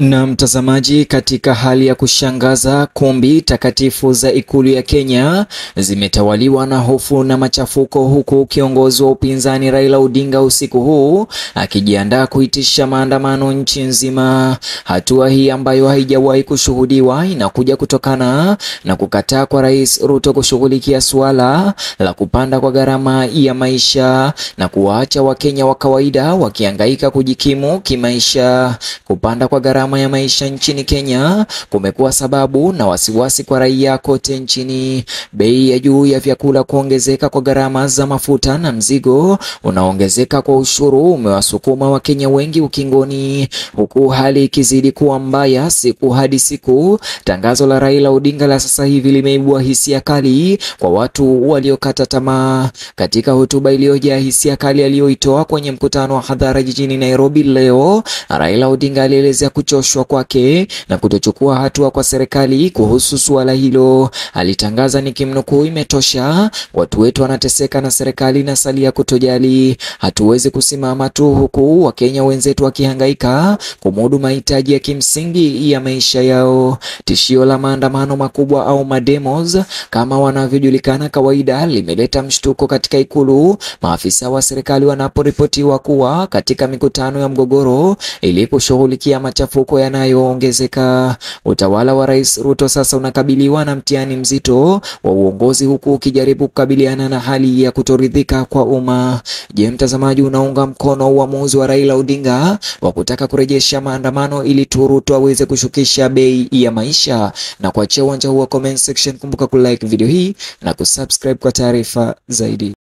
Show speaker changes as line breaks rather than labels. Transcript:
Na mtazamaji, katika hali ya kushangaza, kumbi takatifu za ikulu ya Kenya zimetawaliwa na hofu na machafuko, huku kiongozi wa upinzani Raila Odinga usiku huu akijiandaa kuitisha maandamano nchi nzima. Hatua hii ambayo haijawahi kushuhudiwa inakuja kutokana na kukataa kwa Rais Ruto kushughulikia suala la kupanda kwa gharama ya maisha na kuwaacha Wakenya wa kawaida wakihangaika kujikimu kimaisha. Kupanda kwa gharama gharama ya maisha nchini Kenya kumekuwa sababu na wasiwasi kwa raia kote nchini. Bei ya juu ya vyakula, kuongezeka kwa gharama za mafuta na mzigo unaongezeka kwa ushuru umewasukuma Wakenya wengi ukingoni, huku hali ikizidi kuwa mbaya siku hadi siku. Tangazo la Raila Odinga la sasa hivi limeibua hisia kali kwa watu waliokata tamaa. Katika hotuba iliyojaa hisia kali aliyoitoa kwenye mkutano wa hadhara jijini Nairobi leo, Raila Odinga alielezea kucho kuchoshwa kwake na kutochukua hatua kwa serikali kuhusu suala hilo. Alitangaza nikimnukuu, imetosha, watu wetu wanateseka na serikali inasalia kutojali. Hatuwezi kusimama tu huku Wakenya wenzetu wakihangaika kumudu mahitaji ya kimsingi ya maisha yao. Tishio la maandamano makubwa au mademos kama wanavyojulikana kawaida limeleta mshtuko katika Ikulu, maafisa wa serikali wanaporipotiwa kuwa katika mikutano ya mgogoro ili kushughulikia machafu machafuko yanayoongezeka. Utawala wa Rais Ruto sasa unakabiliwa na mtihani mzito wa uongozi, huku ukijaribu kukabiliana na hali ya kutoridhika kwa umma. Je, mtazamaji, unaunga mkono uamuzi wa Raila Odinga wa kutaka kurejesha maandamano ili tu Ruto aweze kushukisha bei ya maisha? Na kuachia uwanja huu comment section, kumbuka kulike video hii na kusubscribe kwa taarifa zaidi.